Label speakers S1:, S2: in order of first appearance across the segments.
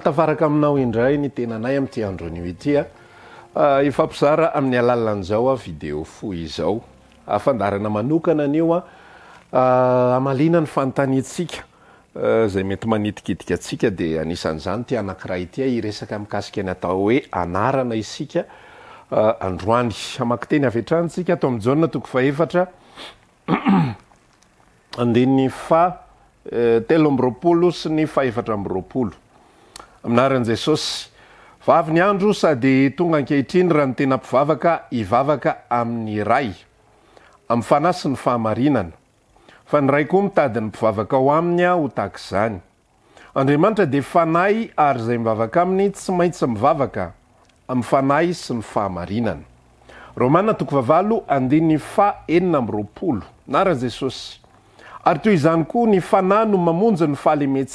S1: tay 'yano aido fo aodanoananianannnyikaay mety anitikiikasikadennyanana ty ah, iresaka mikasika ny atao hoeana iskadanyamak ah, teny aarantsikaatoamnatoko faetra nde ny fa telo amby ropolo sy ny faefatra amroapolo aminaran'ijesosy vavyny andro sady tonga ankehitriny raha ny tena mpivavaka ivavaka amin'ny ray am'ny fanay sy ny fahamarinana fa ny ray koa mitadiny mpivavaka o aminya ho tahak izany andriamanitra de fanay ary zay mivavaka aminy tsy maintsy mivavaka am'ny fanay sy ny fahamarinana rantya eninamroinaranesoytya ny noamon ny faemeni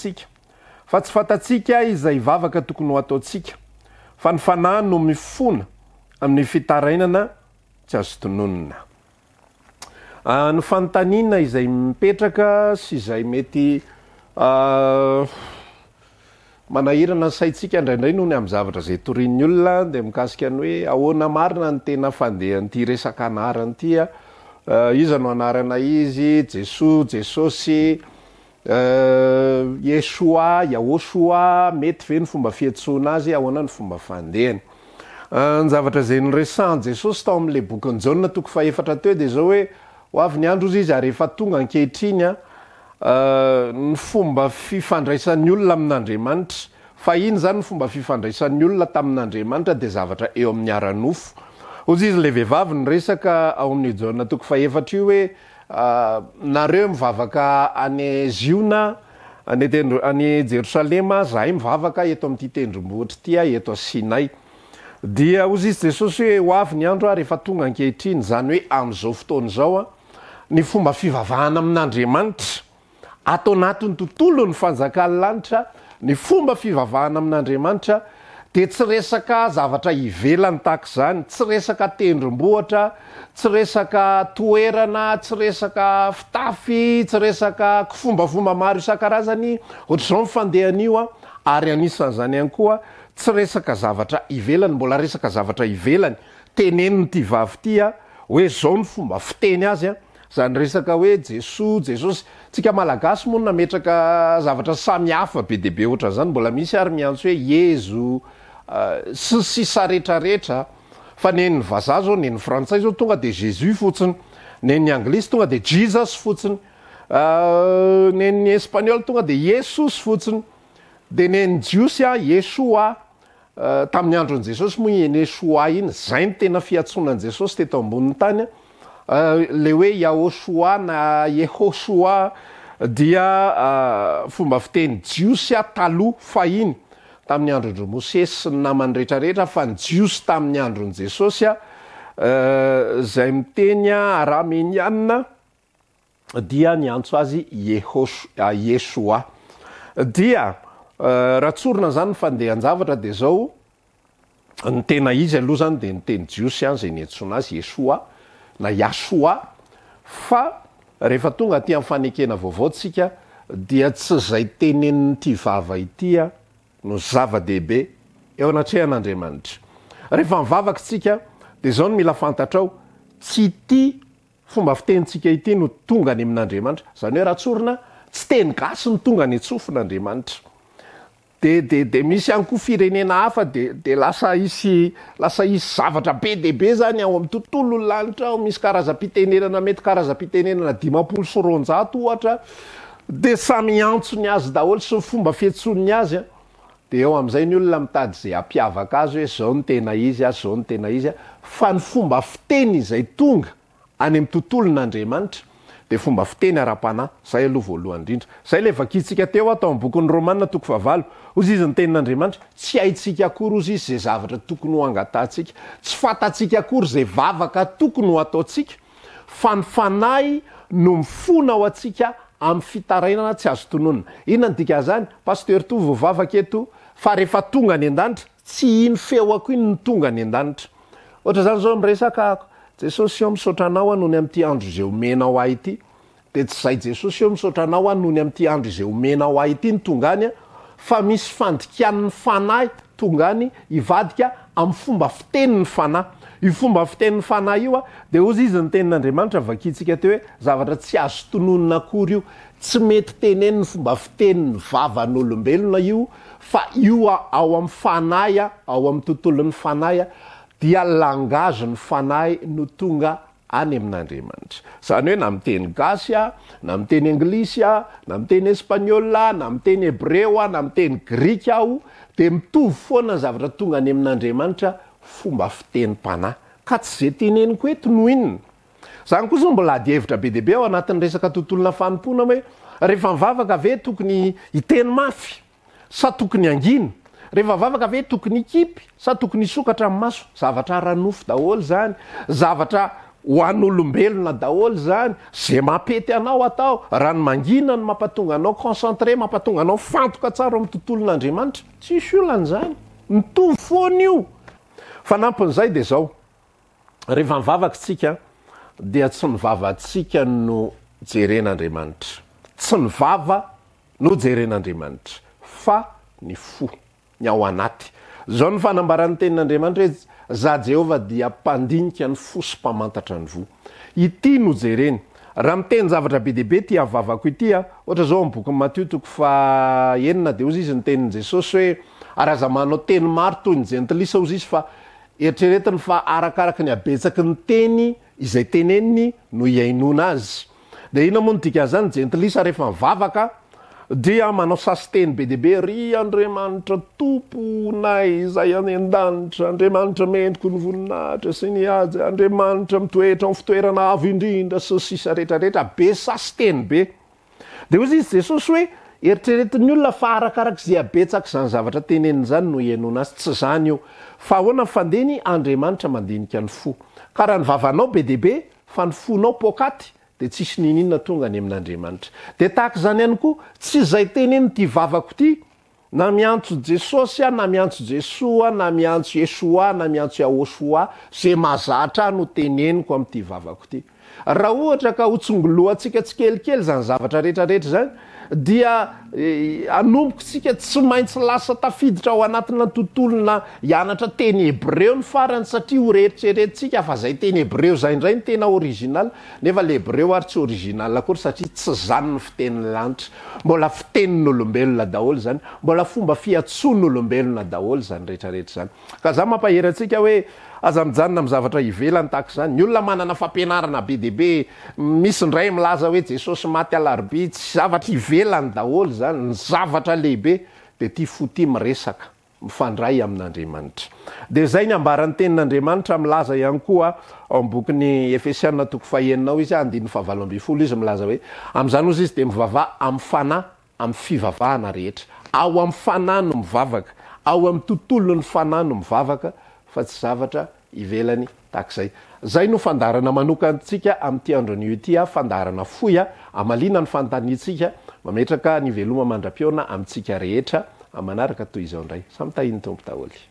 S1: fa tsy fantatsika izay vavaka tokony ho ataotsika fa ny fana no mifona amin'ny fitarainana tsy azo tononina ah, ny fanontanina izay mipetraka sy izay mety ah, manahirana saitsika indraindray noh ny am'n zavatra zay toriny olona de mikasika any hoe ahoana marina ny tena fandeha n'ity resaka anarany itya ah. iza no anarana izy jesos jesosy e eh, soa yaho soa mety ve ny fomba fihetsoanaazy ahoana ny fomba fandehnzavatrazay eh, nyresan jesosy tao am'le bokiny jana tokofahefatra teo de zao hoe hoavy ny andro ozy izy arehefa tonga an-kehitriny a eh, ny fomba fifandraisan'ny olona amin'andriamanitra fa iny zany ny fomba fifandraisan'ny olona tamin'andriamanitra de zavatra eo amin'ny aranofo ozy izy le vehivavy ny resaka ao amin'nyo janna tokofahefatra io hoe Ah, nareo mivavaka ane ziona any tendro- any jerosalema zahay mivavaka eto amin'tytendrom-boatry ty a eto a sinay dia ozy izy jesosy hoe ho avy ny andro ah rehefa tonga ankehitriny zany hoe am'izao fotoana zao a ny fomba fivavahana amin'andriamanitra atao natiny tontolo ny fanjakany lanitra ny fomba fivavahana amin'andriamanitra de tsy resaka zavatra ivelany taky zany tsy resaka tendrom-bohatra tsy resaka toerana tsy resaka fitafy tsy resaka fombafoma maro isan-karazany ohatr' zao nyfandehan'io a ary anisan' zany hany koa tsy resaka zavatra ivelany mbola resaka zavatra ivelany teneni nyity vavy itya hoe zao ny fomba fiteny azy a zany resaka hoe jesos jesosy tsika malagasy monina metraka zavatra sami hafa be debe ohatran zany mbola misy ary miantsy hoe yezo sisisa rehetrarehetra fa nennny vazah zao nyny frantsay zao tonga de jesuis fotsiny neny anglisy tonga de jisus fotsiny euh, neny espagnol tonga de yesosy fotsiny de neny jiosy a yesoa euh, tamin'ny androny jesosy moa enesoa iny zay ny tena fiatsonany jesosy teto ambonin'ny tany a euh, le hoe yaosoa na yehosoa dia fomba fiteny jiosy a talo fahiny ai'y androndro mosesy namanrehetrarehetra fa ny jiosy tamin'ny androny jesosya euh, zay mitenya arahameny anina dia nyantso azy eho yesoa dia euh, rahatsorona zany nyfandehanjavatra de zao ny tena izy aloha zany de nyteny jiosy any zay nientsona azy yesoa na yasoa fa rehefa tonga ty amiyfanekena vaovaotsika dia tsy zay tenynyti vava itya no zava-dehibe eoanatrehan'andriamanitra rehefaivavakitsika de zao no mila fantatra ao tsy ity fomba fitenytsika ity no tonga ny amin'andriamanitra zany hoe raha tsorina tsy teny gasy ny tongany etsofin'andriamanitra dedede misy any ko firenena hafa de aalasa isy zavatra be deibe zany ao am'ytontolo lanitra misy karazapitenenanametykarazapienenaiohatra de samyantsony azy daholo syy fomba fihetsonny azya ah. deeo amn'izay ny olona mitady zay ampiavaka azy hoe zao ny tena izy ay zao ny tena izy a fa ny fomba fiteny zay tonga any ami'ny tontolo n'andriamanitra de fomba fiteny ara-panahy zay aloha voalohany indrindra zay le vakitsika teo atao ami'y bokyn'ny romania toko favalo ozy izy ny tenin'andriamanitra tsy haitsika akory ozy izy zay zavatra tokony ho angatatsika tsy fatatsiaka akory zay vavaka tokony ho ataotsika fa ny fanay no mifona ao atsika amn'y fitarainana tsy azo tononina inona ny dika zany paster to voavavaka eto fa rehefa tongany an-danitra tsy iny feoako iny ny tongany an-danitra ohatra zany zao am' resaka jesosy eo misotra anao anony am''ty andro izay omena ho ay ity de tsy zay jesosy eo misotra anao anony am'ty andro izay homena ho ahy ity ny tongany a fa misy fandikian'ny fanay tongany ivadika am'y fomba fiteni ny fanahy io fomba fitenin'ny fanahy io a de ozy izy ny tenin'andriamanitra vakintsika teo hoe zavatra tsy azotononinaakory io tsy mety teneni ny fomba fiteniny vavan'olombelona io fa ioa ao am' fanay a ao amn'y tontolo 'ny fanay a dia langazo ny fanay no tonga any amin'andriamanitra zany hoe na miteny gasya na miteny anglisya na miteny espagnol na miteny hebreo a na miteny grika aho de mitovy foana zavatra tonga any amin'andriamanitra fomba fiteny mpanay ka tsy zay tenenykoetnoinnzany ko za mbola adevitra be debe ao anatin'y resaka tontolonafamona hoe rehefa ivavaka ave tokony itenymafy sa tokonyangin rehefavavakaave tokony ikipy sa tokony isokatra maso zavatra ranofo daholy zany zavatra hoan'n'olombelona daholo zany zay mapety anao atao raha no mangina ny mampatonganao concentre mampatonganao fantoka tsaro am'y tontolon'andriamanitra tsisy olany zany nytov foany io fa nampin'izay de zao rehefa nivavakytsika dea tsy nivavantsika no jeren'andriamanitra tsy nyvava no jeren'andriamanitra fa ny fo ny ao anaty zaho ny fanambaran'ny tenin'andriamanitra hoe za jehovah dia mpandinika ny fosompamantatra ny vo ity no jereny raha mitenyzavatra be debe tyavavako itya ohatra zao am'bokynny matiotiko fa enina de ozy izy nyteniny jesosy hoe araza manao teny maro toy ny jentilisa ozy izy fa eritreretiny fa arakaraky ny abetsaky ny teny izay teneniny no iainona azy de ina moa no dikan'zany jentilisa rehefa mivavaka dia manao sasy teny be de be ry andriamanitra tomponay zay any an-danitra andriamanitra mentiko ny voninahitra sy ny azy andriamanitra mitoetra n fitoerana avy indrindra sy sisa rehetrarehetra be sasy teny be de ozy izy jesosy hoe eritreretiny olona faarakarak' zy abetsaka zany zavatra teneny zany no hinona azy tsy zany io fa ahoana nyfandeny andriamanitra mandenika ny fo ka raha ny vavanao be deabe fa ny fonao pokaty de tsisy nininona tonga any amin'andriamanitra de tahaka zany ihany koa tsy zay teneny ty vavako ty na miantso jesosy a na miantso jesos a na miantso e soa na miantso aosoa ze mazatra a no teneniko amity vavako ty raha ohatra ka hotsongoloaatsika tsy kelikely zany zavatra rehetrarehetra zany dia Eh, anombokosika tsy maintsy lasa tafiditra ao anatina tontolona hianatra teny hebreo ny farany satria horeritrreritsika fa zay teny hebreo zay ndray ny tena original nefa lehebreu ary tsy originalakory satria tsy zany ny fiteniny lanitra mbola fiteninyolombelona daholy zany mbola fomba fiatsoan' olombelona daholy zany rehetrarehetra zany ka za mampaheryantsika hoe aza amijanona mzavatra ivelany tako zany ny olona manana fampianarana be debe misy ndray milaza hoe jesosy maty alarbi tsy zavatra ivelany daholy zany ny zavatra lehibe de ti foti miresaka mifandray amin'andriamanitra de zay ny ambaran'ny tenin'andriamanitra milaza ihany koa ao m'y bokyny efesianna toko fahaninao izy a andinn'ny fahavalo ambyy folo izy milaza hoe am'izany ozy izy de mivavah am'y fanahy am'y fivavahana rehetra ao am'yfanay no mivavaka ao am'ny tontolo ny fanahy no mivavaka fa tsy zavatra ivelany tak'zay zay no fandarana manokantsika ami'ytiandro n'o ty a ah, fandarana foya ah, amaliana ny fantanytsika mametraka nyveloma mandra-pioana amintsika rehetra amanaraka toy izao ndray samy tahin'ny tompo daholy